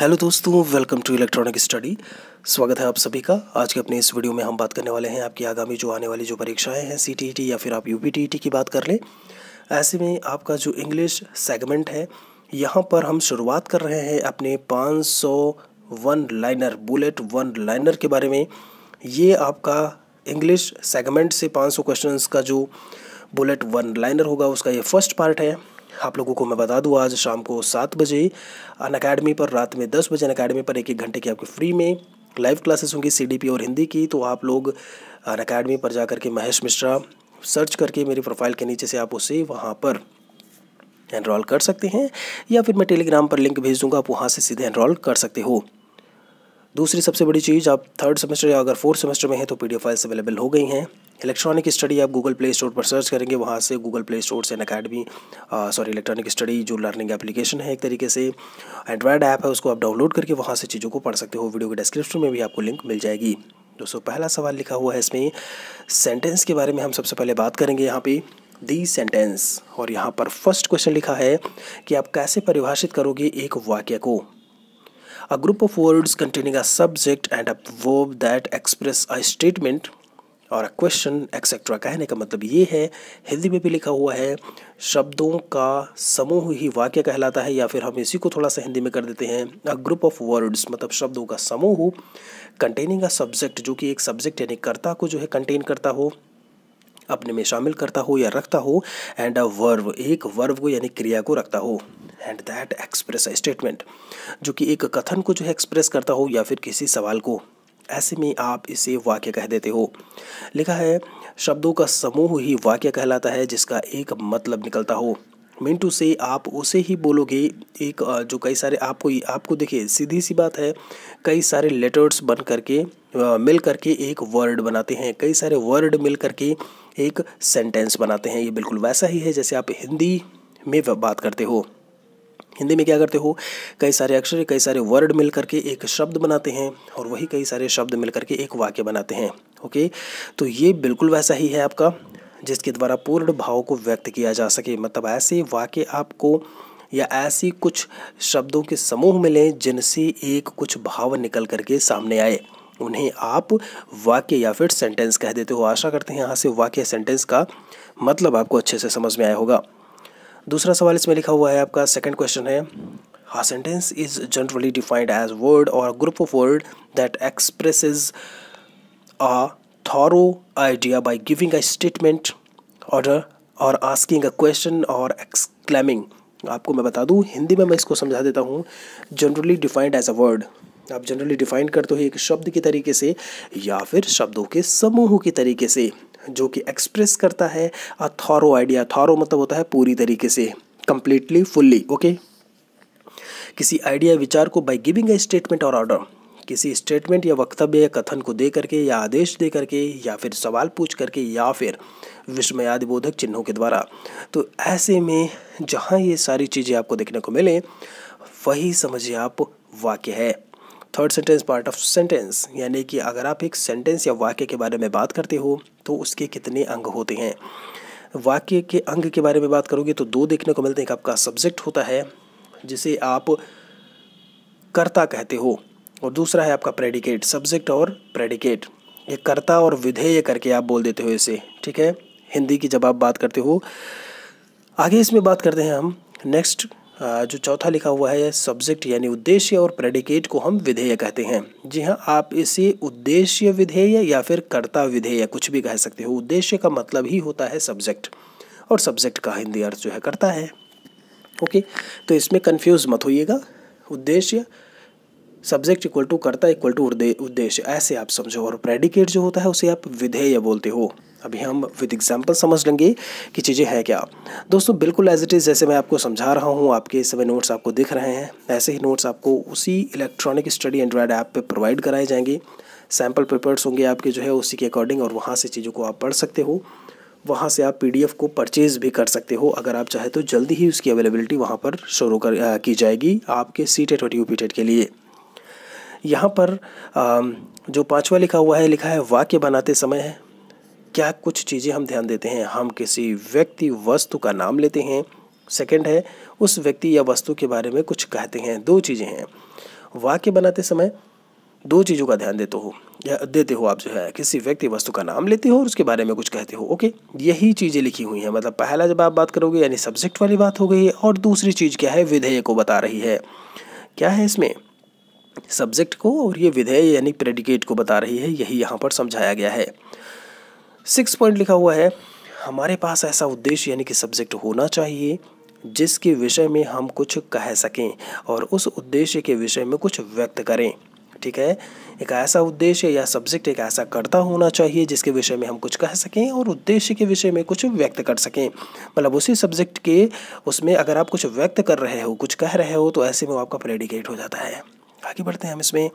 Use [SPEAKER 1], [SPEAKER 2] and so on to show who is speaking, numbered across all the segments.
[SPEAKER 1] hello दोस्तों welcome to electronic study स्वागत है आप सभी का आज के अपने इस वीडियो में हम बात करने वाले हैं आपकी आगामी जो आने वाली जो परीक्षाएं हैं सी e या फिर आप यू e की बात कर लें ऐसे में आपका जो इंग्लिश सेगमेंट है यहाँ पर हम शुरुआत कर रहे हैं अपने पाँच one liner bullet one liner के बारे में ये आपका इंग्लिश सेगमेंट से 500 क्वेश्चंस का जो बुलेट वन लाइनर होगा उसका ये फर्स्ट पार्ट है आप लोगों को मैं बता दूँ आज शाम को सात बजे अन अकेडमी पर रात में दस बजे अन अकेडमी पर एक एक घंटे की आपकी फ्री में लाइव क्लासेस होंगी सी और हिंदी की तो आप लोग अन अकेडमी पर जा करके महेश मिश्रा सर्च करके मेरी प्रोफाइल के नीचे से आप उसे वहाँ पर एनरोल कर सकते हैं या फिर मैं टेलीग्राम पर लिंक भेज दूंगा आप वहाँ से सीधे एनरोल कर सकते हो दूसरी सबसे बड़ी चीज़ आप थर्ड सेमेस्टर या अगर फोर्थ सेमेस्टर में हैं तो पी फाइल्स अवेलेबल हो गई हैं इलेक्ट्रॉनिक स्टडी आप गूगल प्ले स्टोर पर सर्च करेंगे वहाँ से गूगल प्ले स्टोर से Unacademy sorry electronic study जो लर्निंग एप्लीकेशन है एक तरीके से एंड्रॉयड ऐप है उसको आप डाउनलोड करके वहाँ से चीज़ों को पढ़ सकते हो वीडियो के डिस्क्रिप्शन में भी आपको लिंक मिल जाएगी दोस्तों पहला सवाल लिखा हुआ है इसमें सेंटेंस के बारे में हम सबसे पहले बात करेंगे यहाँ पे दी सेंटेंस और यहाँ पर फर्स्ट क्वेश्चन लिखा है कि आप कैसे परिभाषित करोगे एक वाक्य को a group of words containing a subject and a verb that express a statement और क्वेश्चन एक्सेट्रा कहने का मतलब ये है हिंदी में भी लिखा हुआ है शब्दों का समूह ही वाक्य कहलाता है या फिर हम इसी को थोड़ा सा हिंदी में कर देते हैं अ ग्रुप ऑफ वर्ड्स मतलब शब्दों का समूह कंटेनिंग अ सब्जेक्ट जो कि एक सब्जेक्ट यानी कर्ता को जो है कंटेन करता हो अपने में शामिल करता हो या रखता हो एंड अ वर्व एक वर्व को यानी क्रिया को रखता हो एंड दैट एक्सप्रेस स्टेटमेंट जो कि एक कथन को जो है एक्सप्रेस करता हो या फिर किसी सवाल को ऐसे में आप इसे वाक्य कह देते हो लिखा है शब्दों का समूह ही वाक्य कहलाता है जिसका एक मतलब निकलता हो मिंटू से आप उसे ही बोलोगे एक जो कई सारे आपको आपको देखिए सीधी सी बात है कई सारे लेटर्स बन करके मिल करके एक वर्ड बनाते हैं कई सारे वर्ड मिल करके एक सेंटेंस बनाते हैं ये बिल्कुल वैसा ही है जैसे आप हिंदी में बात करते हो हिंदी में क्या करते हो कई सारे अक्षर कई सारे वर्ड मिल करके एक शब्द बनाते हैं और वही कई सारे शब्द मिल करके एक वाक्य बनाते हैं ओके तो ये बिल्कुल वैसा ही है आपका जिसके द्वारा पूर्ण भाव को व्यक्त किया जा सके मतलब ऐसे वाक्य आपको या ऐसी कुछ शब्दों के समूह मिलें जिनसे एक कुछ भाव निकल करके सामने आए उन्हें आप वाक्य या फिर सेंटेंस कह देते हो आशा करते हैं यहाँ से वाक्य सेंटेंस का मतलब आपको अच्छे से समझ में आया होगा दूसरा सवाल इसमें लिखा हुआ है आपका सेकंड क्वेश्चन है हा sentence is generally defined as word or group of word that express a thorough idea by giving a statement order or asking a question or exclaiming आपको मैं बता दूँ हिंदी में मैं इसको समझा देता हूँ generally defined as a word आप जनरली डिफाइंड करते हो एक शब्द के तरीके से या फिर शब्दों के समूह के तरीके से जो कि एक्सप्रेस करता है अ थॉरो आइडिया थॉरो मतलब होता है पूरी तरीके से कंप्लीटली फुल्ली ओके किसी आइडिया विचार को by giving a statement or order किसी स्टेटमेंट या वक्तव्य या कथन को दे करके या आदेश दे करके या फिर सवाल पूछ करके या फिर विस्मयादिबोधक चिन्हों के द्वारा तो ऐसे में जहाँ ये सारी चीज़ें आपको देखने को मिलें वही समझिए आप वाक्य है third sentence part of sentence यानी कि अगर आप एक सेंटेंस या वाक्य के बारे में बात करते हो तो उसके कितने अंग होते हैं वाक्य के अंग के बारे में बात करोगे तो दो देखने को मिलते हैं एक आपका सब्जेक्ट होता है जिसे आप कर्ता कहते हो और दूसरा है आपका प्रेडिकेट सब्जेक्ट और प्रेडिकेट ये कर्ता और विधेय करके आप बोल देते हो इसे ठीक है हिंदी की जब आप बात करते हो आगे इसमें बात करते हैं हम नेक्स्ट जो चौथा लिखा हुआ है सब्जेक्ट यानी उद्देश्य और प्रेडिकेट को हम विधेय कहते हैं जी हाँ आप इसे उद्देश्य विधेय या फिर कर्ता विधेय कुछ भी कह सकते हो उद्देश्य का मतलब ही होता है सब्जेक्ट और सब्जेक्ट का हिंदी अर्थ जो है करता है ओके तो इसमें कन्फ्यूज़ मत होइएगा उद्देश्य सब्जेक्ट इक्वल टू कर्ता इक्वल टू उद्देश्य ऐसे आप समझो और प्रेडिकेट जो होता है उसे आप विधेय बोलते हो अभी हम विद एग्जाम्पल समझ लेंगे कि चीज़ें हैं क्या दोस्तों बिल्कुल एज इट इज़ जैसे मैं आपको समझा रहा हूँ आपके सभी समय नोट्स आपको दिख रहे हैं ऐसे ही नोट्स आपको उसी इलेक्ट्रॉनिक स्टडी एंड्रॉयड ऐप पर प्रोवाइड कराए जाएंगे सैम्पल पेपर्स होंगे आपके जो है उसी के अकॉर्डिंग और वहाँ से चीज़ों को आप पढ़ सकते हो वहाँ से आप पी को परचेज़ भी कर सकते हो अगर आप चाहें तो जल्दी ही उसकी अवेलेबिलिटी वहाँ पर शुरू कर आ, की जाएगी आपके सी टेट e और यू पी टेट के लिए यहाँ पर आ, जो पाँचवा लिखा हुआ है लिखा है वाक्य बनाते समय है क्या कुछ चीज़ें हम ध्यान देते हैं हम किसी व्यक्ति वस्तु का नाम लेते हैं सेकंड है उस व्यक्ति या वस्तु के बारे में कुछ कहते हैं दो चीज़ें हैं वाक्य बनाते समय दो चीज़ों का ध्यान देते हो या देते हो आप जो है किसी व्यक्ति वस्तु का नाम लेते हो और उसके बारे में कुछ कहते हो ओके यही चीज़ें लिखी हुई हैं मतलब पहला जब आप बात करोगे यानी सब्जेक्ट वाली बात हो गई और दूसरी चीज़ क्या है विधेय को बता रही है क्या है इसमें सब्जेक्ट को और ये विधेय यानी प्रेडिकेट को बता रही है यही यहाँ पर समझाया गया है सिक्स पॉइंट लिखा हुआ है हमारे पास ऐसा उद्देश्य यानी कि सब्जेक्ट होना चाहिए जिसके विषय में हम कुछ कह सकें और उस उद्देश्य के विषय में कुछ व्यक्त करें ठीक है एक ऐसा उद्देश्य या सब्जेक्ट एक ऐसा कर्ता होना चाहिए जिसके विषय में हम कुछ कह सकें और उद्देश्य के विषय में कुछ व्यक्त कर सकें मतलब उसी सब्जेक्ट के उसमें अगर आप कुछ व्यक्त कर रहे हो कुछ कह रहे हो तो ऐसे में आपका प्रेडिकेट हो जाता है आगे बढ़ते हैं हम इसमें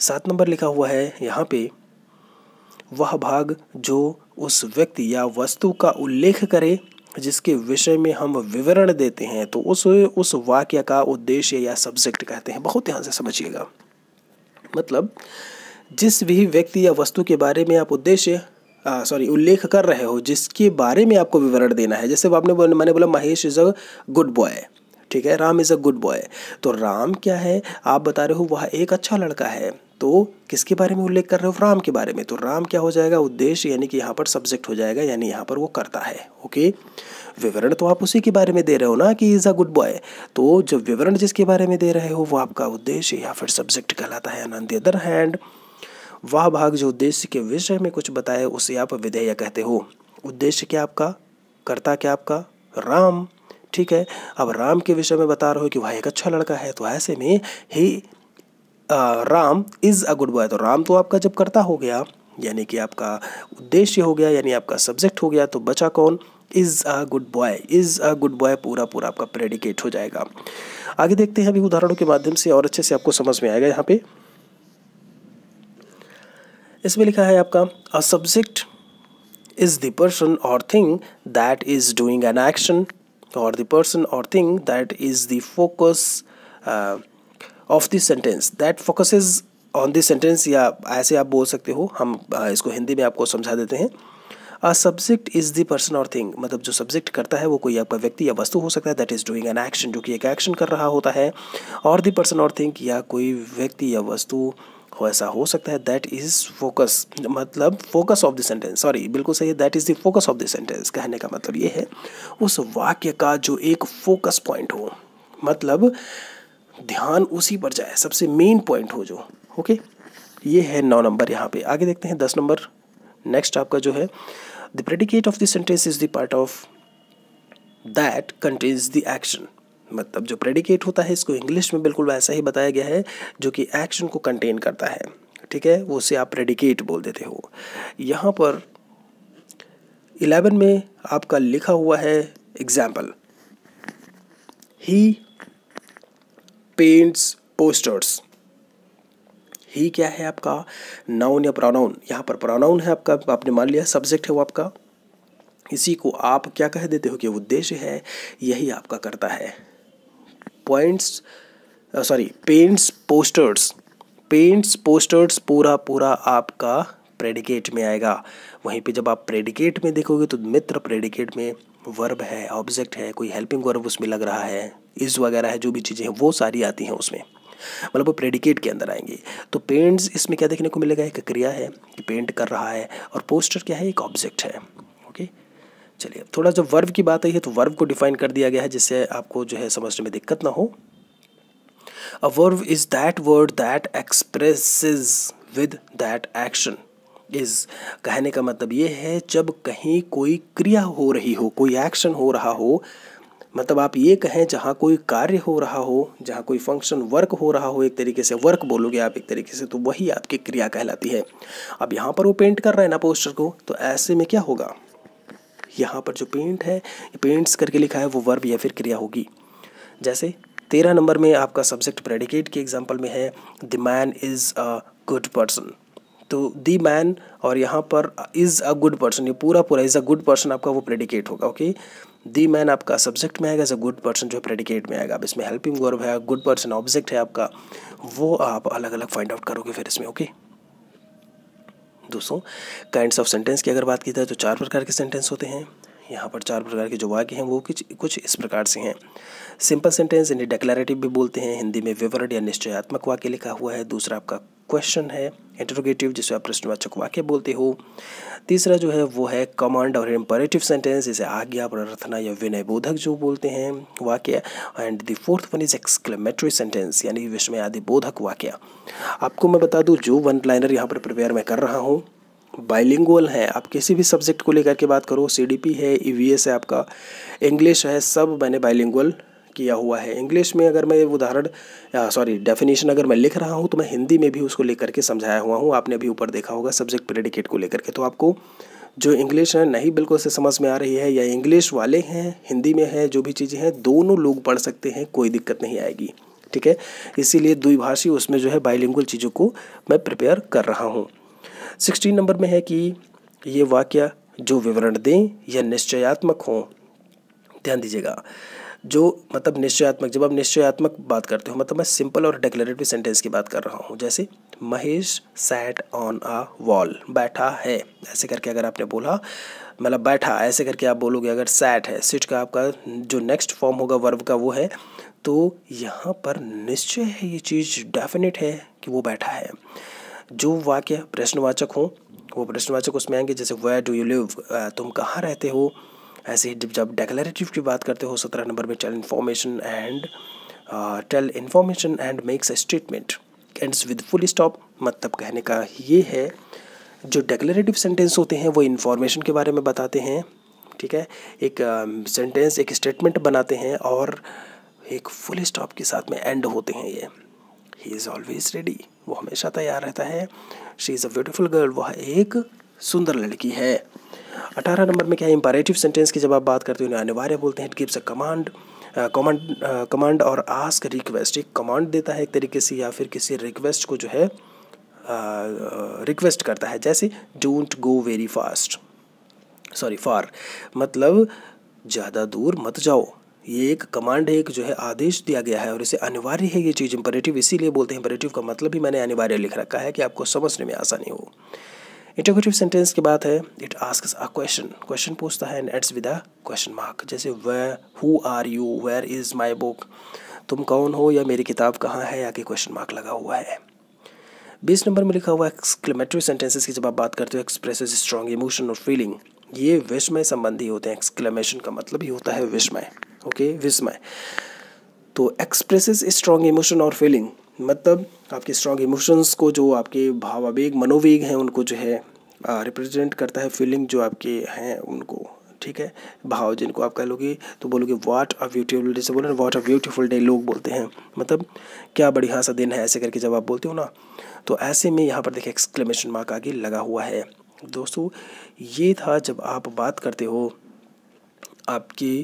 [SPEAKER 1] सात नंबर लिखा हुआ है यहाँ पे वह भाग जो उस व्यक्ति या वस्तु का उल्लेख करे जिसके विषय में हम विवरण देते हैं तो उस उस वाक्य का उद्देश्य या सब्जेक्ट कहते हैं बहुत ध्यान से समझिएगा मतलब जिस भी व्यक्ति या वस्तु के बारे में आप उद्देश्य सॉरी उल्लेख कर रहे हो जिसके बारे में आपको विवरण देना है जैसे आपने बोल, मैंने बोला Mahesh is a good boy ठीक है Ram is a good boy तो राम क्या है आप बता रहे हो वह एक अच्छा लड़का है तो किसके बारे में उल्लेख कर रहे हो राम के बारे में तो राम क्या हो जाएगा उद्देश्य यानी कि यहाँ पर सब्जेक्ट हो जाएगा यानी यहाँ पर वो करता है ओके विवरण तो आप उसी के बारे में दे रहे हो ना कि इज़ अ गुड बॉय तो जो विवरण जिसके बारे में दे रहे हो वो आपका उद्देश्य या फिर सब्जेक्ट कहलाता है ऑन दी अदर हैंड वह भाग जो उद्देश्य के विषय में कुछ बताए उसे आप विधेय कहते हो उद्देश्य क्या आपका कर्ता क्या आपका राम ठीक है अब राम के विषय में बता रहे हो कि वह एक अच्छा लड़का है तो ऐसे में ही Ram is a good boy तो राम तो आपका जब करता हो गया यानी कि आपका उद्देश्य हो गया यानी आपका सब्जेक्ट हो गया तो बचा कौन is a good boy is a good boy पूरा पूरा आपका प्रेडिकेट हो जाएगा आगे देखते हैं अभी उदाहरणों के माध्यम से और अच्छे से आपको समझ में आएगा यहाँ पे इसमें लिखा है आपका a subject is the person or thing that is doing an action or the person or thing that is the focus of this sentence that focuses on this sentence या ऐसे आप बोल सकते हो हम इसको हिंदी में आपको समझा देते हैं a subject is the person or thing मतलब जो सब्जेक्ट करता है वो कोई आपका व्यक्ति या वस्तु हो सकता है that is doing an action जो कि एक एक्शन कर रहा होता है और द पर्सन और थिंग या कोई व्यक्ति या वस्तु हो ऐसा हो सकता है दैट इज़ फोकस मतलब focus of the sentence sorry बिल्कुल सही है that is the focus of the sentence कहने का मतलब ये है उस वाक्य का जो एक फोकस पॉइंट हो मतलब ध्यान उसी पर जाए सबसे मेन पॉइंट हो जो ओके ये है नौ नंबर यहाँ पे आगे देखते हैं दस नंबर नेक्स्ट आपका जो है the predicate of the sentence is the part of that contains the action मतलब जो प्रेडिकेट होता है इसको इंग्लिश में बिल्कुल वैसा ही बताया गया है जो कि एक्शन को कंटेन करता है ठीक है वो उसे आप प्रेडिकेट बोल देते हो यहाँ पर इलेवन में आपका लिखा हुआ है एग्जाम्पल ही पेंट्स पोस्टर्स ही क्या है आपका नाउन या प्रोनाउन यहाँ पर प्रोनाउन है आपका आपने मान लिया सब्जेक्ट है वो आपका इसी को आप क्या कह देते हो कि उद्देश्य है यही आपका करता है points sorry paints posters paints posters पूरा पूरा आपका प्रेडिकेट में आएगा वहीं पे जब आप प्रेडिकेट में देखोगे तो मित्र प्रेडिकेट में वर्ब है ऑब्जेक्ट है कोई हेल्पिंग वर्ब उसमें लग रहा है इज वगैरह है जो भी चीज़ें हैं वो सारी आती हैं उसमें मतलब वो प्रेडिकेट के अंदर आएंगे तो पेंट्स इसमें क्या देखने को मिलेगा एक क्रिया है कि पेंट कर रहा है और पोस्टर क्या है एक ऑब्जेक्ट है ओके चलिए थोड़ा जब वर्व की बात आई है तो वर्व को डिफाइन कर दिया गया है जिससे आपको जो है समझने में दिक्कत ना हो a verb is that word that express with that action इस कहने का मतलब ये है जब कहीं कोई क्रिया हो रही हो कोई एक्शन हो रहा हो मतलब आप ये कहें जहाँ कोई कार्य हो रहा हो जहाँ कोई फंक्शन वर्क हो रहा हो एक तरीके से वर्क बोलोगे आप एक तरीके से तो वही आपकी क्रिया कहलाती है अब यहाँ पर वो पेंट कर रहा है ना पोस्टर को तो ऐसे में क्या होगा यहाँ पर जो पेंट है पेंट्स करके लिखा है वो वर्ब या फिर क्रिया होगी जैसे तेरह नंबर में आपका सब्जेक्ट प्रेडिकेट के एग्जाम्पल में है the man is a good person तो दी मैन और यहाँ पर इज़ अ गुड पर्सन ये पूरा पूरा इज़ अ गुड पर्सन आपका वो प्रेडिकेट होगा ओके दी मैन आपका सब्जेक्ट में आएगा एज अ गुड पर्सन जो प्रेडिकेट में आएगा अब इसमें हेल्पिंग वर्ब है गुड पर्सन ऑब्जेक्ट है आपका वो आप अलग अलग फाइंड आउट करोगे फिर इसमें ओके दोस्तों काइंड्स ऑफ सेंटेंस की अगर बात की जाए तो चार प्रकार के सेंटेंस होते हैं यहाँ पर चार प्रकार के जो वाक्य हैं वो कुछ कुछ इस प्रकार से हैं सिंपल सेंटेंस इन्हें डेक्लेटिव भी बोलते हैं हिंदी में विवरण या निश्चयात्मक वाक्य लिखा हुआ है दूसरा आपका क्वेश्चन है इंटरोगेटिव जिसे आप प्रश्नवाचक वाक्य बोलते हो तीसरा जो है वो है कमांड और इम्परेटिव सेंटेंस जिसे आज्ञा प्रार्थना या विनय बोधक जो बोलते हैं वाक्य and the fourth one is exclamatory sentence यानी आदि बोधक वाक्य आपको मैं बता दूँ जो वन लाइनर यहाँ पर प्रिपेयर मैं कर रहा हूँ बाइलिंगुअल हैं आप किसी भी सब्जेक्ट को लेकर के बात करो सी है ई e है आपका इंग्लिश है सब मैंने बाइलिंगुअल किया हुआ है इंग्लिश में अगर मैं उदाहरण सॉरी डेफिनेशन अगर मैं लिख रहा हूँ तो मैं हिंदी में भी उसको लेकर के समझाया हुआ हूँ आपने भी ऊपर देखा होगा सब्जेक्ट प्रेडिकेट को लेकर के तो आपको जो इंग्लिश है नहीं बिल्कुल से समझ में आ रही है या इंग्लिश वाले हैं हिंदी में है जो भी चीज़ें हैं दोनों लोग पढ़ सकते हैं कोई दिक्कत नहीं आएगी ठीक है इसीलिए द्विभाषी उसमें जो है बाइलिंगुअल चीज़ों को मैं प्रिपेयर कर रहा हूँ सिक्सटीन नंबर में है कि ये वाक्य जो विवरण दें या निश्चयात्मक हों ध्यान दीजिएगा जो मतलब निश्चयात्मक जब आप निश्चयात्मक बात करते हो मतलब मैं सिंपल और डिक्लेरेटिव सेंटेंस की बात कर रहा हूँ जैसे Mahesh sat on a wall बैठा है ऐसे करके अगर आपने बोला मतलब बैठा ऐसे करके आप बोलोगे अगर सैट है सिट का आपका जो नेक्स्ट फॉर्म होगा वर्ब का वो है तो यहाँ पर निश्चय है ये चीज़ डेफिनेट है कि वो बैठा है जो वाक्य प्रश्नवाचक हों वो प्रश्नवाचक उसमें आएंगे जैसे वेयर डू यू लिव तुम कहाँ रहते हो ऐसे ही जब डेक्लेटिव डेक्लेरेटिव की बात करते हो सत्रह नंबर में tell information and tell information and makes a statement ends with full stop मतलब कहने का ये है जो डेक्लेरेटिव सेंटेंस होते हैं वो इन्फॉर्मेशन के बारे में बताते हैं ठीक है एक सेंटेंस uh, एक स्टेटमेंट बनाते हैं और एक फुल स्टॉप के साथ में एंड होते हैं ये ही इज़ ऑलवेज रेडी वो हमेशा तैयार रहता है she is a beautiful girl वह एक सुंदर लड़की है अठारह नंबर में क्या है इंपारेटिव सेंटेंस की जब आप बात करते हो अनिवार्य बोलते हैं it gives a command command command or ask request एक कमांड देता है एक तरीके से या फिर किसी रिक्वेस्ट को जो है रिक्वेस्ट uh, करता है जैसे don't go very fast sorry far मतलब ज़्यादा दूर मत जाओ ये एक कमांड है एक जो है आदेश दिया गया है और इसे अनिवार्य है ये चीज़ इंपरेटिव इसीलिए बोलते हैं इंपरेटिव का मतलब भी मैंने अनिवार्य लिख रखा है कि आपको समझने में आसानी हो इंटरग्रेटिव सेंटेंस की बात है it ask a question question पूछता है and ends with a question mark जैसे way who are you where is my book तुम कौन हो या मेरी किताब कहाँ है या कि क्वेश्चन मार्क लगा हुआ है बीस नंबर में लिखा हुआ एक्सक्लेमेटरी सेंटेंसेस की जब आप बात करते हो express strong emotion or feeling ये विस्मय संबंधी होते हैं एक्सक्लेमेशन का मतलब ही होता है विस्मय ओके विस्मय तो expresses strong emotion or feeling मतलब आपके स्ट्रॉन्ग इमोशंस को जो आपके भावावेग मनोवेग हैं उनको जो है रिप्रेजेंट करता है फीलिंग जो आपके हैं उनको ठीक है भाव जिनको आप कह लोगे तो बोलोगे व्हाट अ ब्यूटीफुल डे जैसे बोले वाट अ ब्यूटीफुल डे लोग बोलते हैं मतलब क्या बढ़िया सा दिन है ऐसे करके जब आप बोलते हो ना तो ऐसे में यहाँ पर देखिए एक्सक्लेमेशन मार्क आगे लगा हुआ है दोस्तों ये था जब आप बात करते हो आपकी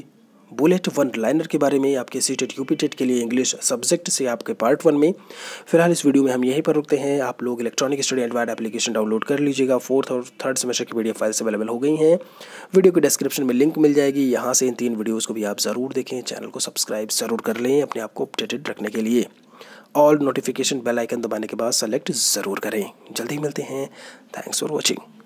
[SPEAKER 1] बुलेट वन लाइनर के बारे में आपके सी टेट यूपी टेट के लिए इंग्लिश सब्जेक्ट से आपके पार्ट वन में फिलहाल इस वीडियो में हम यहीं पर रुकते हैं आप लोग इलेक्ट्रॉनिक स्टडी एडवाइड एप्लीकेशन डाउनलोड कर लीजिएगा फोर्थ और थर्ड सेमेस्टर की वीडियो फाइल्स अवेलेबल हो गई हैं वीडियो के डिस्क्रिप्शन में लिंक मिल जाएगी यहाँ से इन तीन वीडियोज़ को भी आप ज़रूर देखें चैनल को सब्सक्राइब ज़रूर कर लें अपने आप को अपडेटेड रखने के लिए ऑल नोटिफिकेशन बेल आइकन दबाने के बाद सेलेक्ट ज़रूर करें जल्दी मिलते हैं थैंक्स फॉर वॉचिंग